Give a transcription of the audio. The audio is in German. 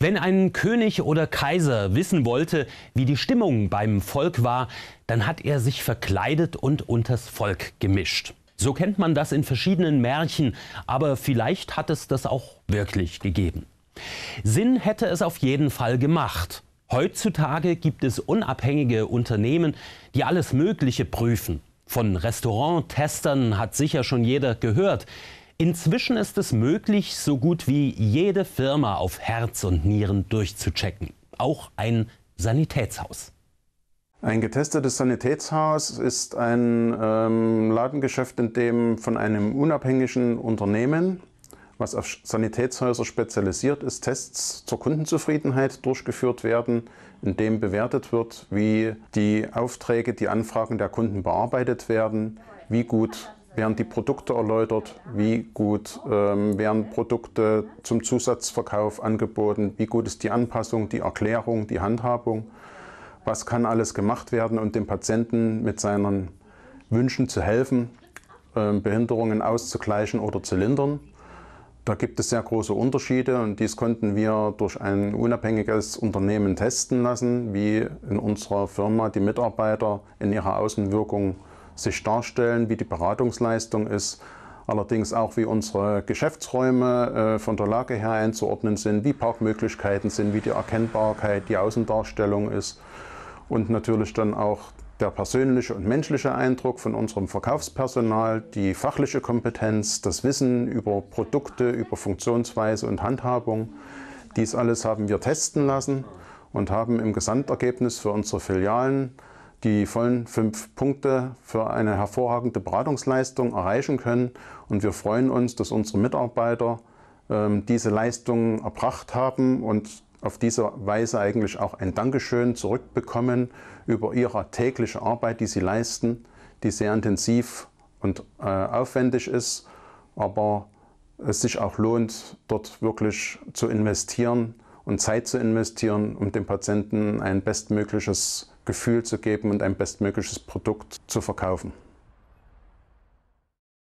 Wenn ein König oder Kaiser wissen wollte, wie die Stimmung beim Volk war, dann hat er sich verkleidet und unters Volk gemischt. So kennt man das in verschiedenen Märchen, aber vielleicht hat es das auch wirklich gegeben. Sinn hätte es auf jeden Fall gemacht. Heutzutage gibt es unabhängige Unternehmen, die alles Mögliche prüfen. Von Restaurant-Testern hat sicher schon jeder gehört. Inzwischen ist es möglich, so gut wie jede Firma auf Herz und Nieren durchzuchecken. Auch ein Sanitätshaus. Ein getestetes Sanitätshaus ist ein ähm, Ladengeschäft, in dem von einem unabhängigen Unternehmen, was auf Sanitätshäuser spezialisiert ist, Tests zur Kundenzufriedenheit durchgeführt werden, in dem bewertet wird, wie die Aufträge, die Anfragen der Kunden bearbeitet werden, wie gut werden die Produkte erläutert, wie gut ähm, werden Produkte zum Zusatzverkauf angeboten, wie gut ist die Anpassung, die Erklärung, die Handhabung, was kann alles gemacht werden, um dem Patienten mit seinen Wünschen zu helfen, ähm, Behinderungen auszugleichen oder zu lindern. Da gibt es sehr große Unterschiede und dies konnten wir durch ein unabhängiges Unternehmen testen lassen, wie in unserer Firma die Mitarbeiter in ihrer Außenwirkung sich darstellen, wie die Beratungsleistung ist, allerdings auch wie unsere Geschäftsräume äh, von der Lage her einzuordnen sind, wie Parkmöglichkeiten sind, wie die Erkennbarkeit, die Außendarstellung ist und natürlich dann auch der persönliche und menschliche Eindruck von unserem Verkaufspersonal, die fachliche Kompetenz, das Wissen über Produkte, über Funktionsweise und Handhabung. Dies alles haben wir testen lassen und haben im Gesamtergebnis für unsere Filialen die vollen fünf Punkte für eine hervorragende Beratungsleistung erreichen können. Und wir freuen uns, dass unsere Mitarbeiter ähm, diese Leistung erbracht haben und auf diese Weise eigentlich auch ein Dankeschön zurückbekommen über ihre tägliche Arbeit, die sie leisten, die sehr intensiv und äh, aufwendig ist, aber es sich auch lohnt, dort wirklich zu investieren und Zeit zu investieren, um dem Patienten ein bestmögliches Gefühl zu geben und ein bestmögliches Produkt zu verkaufen.